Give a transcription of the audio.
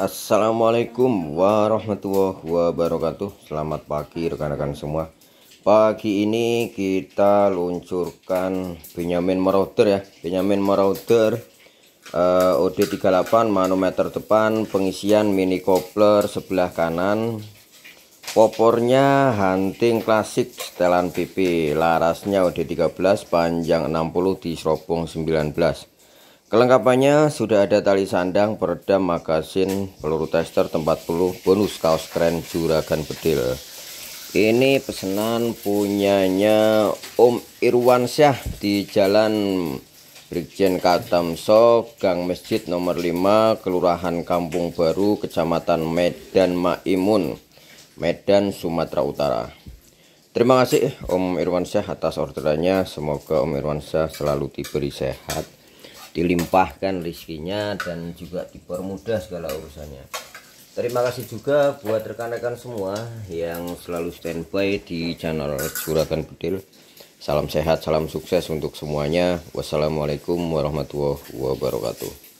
Assalamualaikum warahmatullahi wabarakatuh Selamat pagi rekan-rekan semua Pagi ini kita luncurkan Benjamin Marauder ya Benjamin Marauder eh, uh, OD38 manometer depan Pengisian mini kopler sebelah kanan Popornya hunting klasik setelan pipi Larasnya OD13 panjang 60 di serobong 19 Kelengkapannya sudah ada tali sandang, peredam, magasin, peluru tester tempat peluh, bonus kaos keren juragan bedil. Ini pesanan punyanya Om Irwan Syah di Jalan Brigjen Katamso, Gang Masjid nomor 5, Kelurahan Kampung Baru, Kecamatan Medan Maimun, Medan, Sumatera Utara. Terima kasih Om Irwan Syah atas orderannya. Semoga Om Irwan Syah selalu diberi sehat dilimpahkan rezekinya dan juga dipermudah segala urusannya terima kasih juga buat rekan-rekan semua yang selalu standby di channel Juragan Bedil salam sehat salam sukses untuk semuanya wassalamualaikum warahmatullahi wabarakatuh